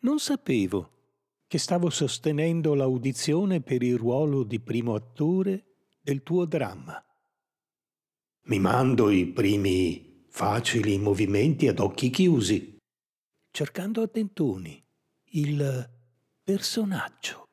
Non sapevo che stavo sostenendo l'audizione per il ruolo di primo attore del tuo dramma. Mi mando i primi facili movimenti ad occhi chiusi, cercando a tentoni il personaggio.